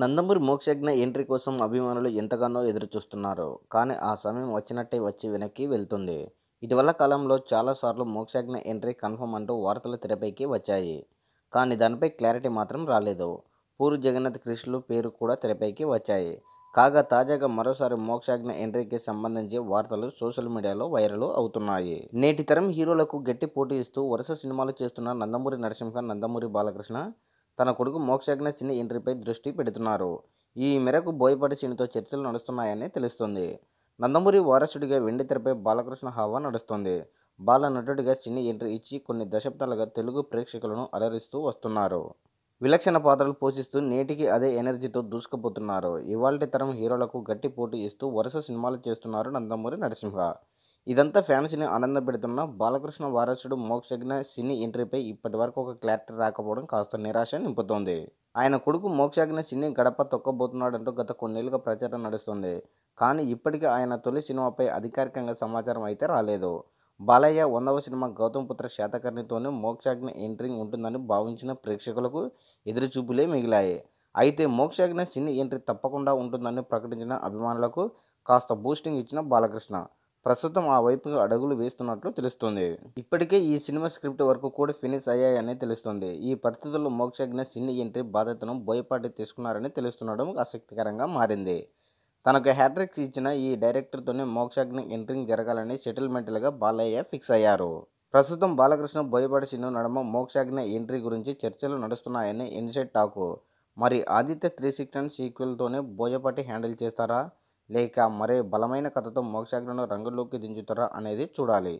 Nandamuri Mokshagna entry కోసం అభిమానులు ఎంతగానో ఎదురుచూస్తున్నారు కానీ ఆ సమయం వచ్చినట్టే వచ్చి వెనక్కి వెళ్తుంది ఇటీవల కాలంలో చాలాసార్లు మోక్షజ్ఞ ఎంట్రీ కన్ఫర్మ్ అంటూ వార్తలు తెరపైకి వచ్చాయి కానీ దానిపై క్లారిటీ మాత్రం రాలేదు పూరు జగన్నాథ్ కృష్ణులు పేరు కూడా తెరపైకి వచ్చాయి కాగా తాజాగా మరోసారి మోక్షాజ్ఞ ఎంట్రీకి సంబంధించి వార్తలు సోషల్ మీడియాలో వైరల్ అవుతున్నాయి నేటి తరం హీరోలకు గట్టి పోటీ ఇస్తూ వరుస సినిమాలు చేస్తున్న నందమూరి నరసింహ నందమూరి బాలకృష్ణ తన కొడుకు మోక్షజ్ఞ సిని ఎంట్రీపై దృష్టి పెడుతున్నారు ఈ మేరకు బోయపాటి సినితో చర్చలు నడుస్తున్నాయని తెలుస్తుంది నందమూరి వారసుడిగా వెండి తెరపై బాలకృష్ణ హావా నడుస్తుంది బాల నటుడిగా సినీ ఎంట్రీ ఇచ్చి కొన్ని దశాబ్దాలుగా తెలుగు ప్రేక్షకులను అలరిస్తూ వస్తున్నారు విలక్షణ పాత్రలు పోషిస్తూ నేటికి అదే ఎనర్జీతో దూసుకుపోతున్నారు ఇవాళ తరం హీరోలకు గట్టి పోటీ ఇస్తూ వరుస సినిమాలు చేస్తున్నారు నందమూరి నరసింహ ఇదంతా ఫ్యాన్స్ని ఆనందం పెడుతున్న బాలకృష్ణ వారసుడు మోక్షజ్ఞ సినీ ఎంట్రీపై ఇప్పటి వరకు ఒక క్లారిటీ రాకపోవడం కాస్త నిరాశ నింపుతోంది ఆయన కొడుకు మోక్షజ్ఞ సినీ గడప తొక్కబోతున్నాడంటూ గత కొన్నేళ్లుగా ప్రచారం నడుస్తుంది కానీ ఇప్పటికీ ఆయన తొలి సినిమాపై అధికారికంగా సమాచారం అయితే రాలేదు బాలయ్య వందవ సినిమా గౌతమ్ పుత్ర శాతకర్ణితోనే మోక్షాగ్న ఎంట్రీ ఉంటుందని భావించిన ప్రేక్షకులకు ఎదురుచూపులే మిగిలాయి అయితే మోక్షాగ్న సినీ ఎంట్రీ తప్పకుండా ఉంటుందని ప్రకటించిన అభిమానులకు కాస్త బూస్టింగ్ ఇచ్చిన బాలకృష్ణ ప్రస్తుతం ఆ వైపుగా అడుగులు వేస్తున్నట్లు తెలుస్తుంది ఇప్పటికే ఈ సినిమా స్క్రిప్ట్ వరకు కూడా ఫినిష్ అయ్యాయని తెలుస్తుంది ఈ పరిస్థితుల్లో మోక్షజ్ఞ సినీ ఎంట్రీ బాధ్యతను బోయపాటి తీసుకున్నారని తెలుస్తుండడం ఆసక్తికరంగా మారింది తనకు హ్యాట్రిక్స్ ఇచ్చిన ఈ డైరెక్టర్తోనే మోక్షజ్ఞ ఎంట్రింగ్ జరగాలని సెటిల్మెంట్లుగా బాలయ్య ఫిక్స్ అయ్యారు ప్రస్తుతం బాలకృష్ణ బోయపాటి సినిమా నడమ మోక్షాజ్ఞ ఎంట్రీ గురించి చర్చలు నడుస్తున్నాయని ఇన్సెట్ టాకు మరి ఆదిత్య త్రీ సిక్స్ టెన్ సీక్వెల్తోనే బోయపాటి హ్యాండిల్ చేస్తారా లేక మరే బలమైన కథతో మోక్షాగ్నిను రంగుల్లోకి దించుతారా అనేది చూడాలి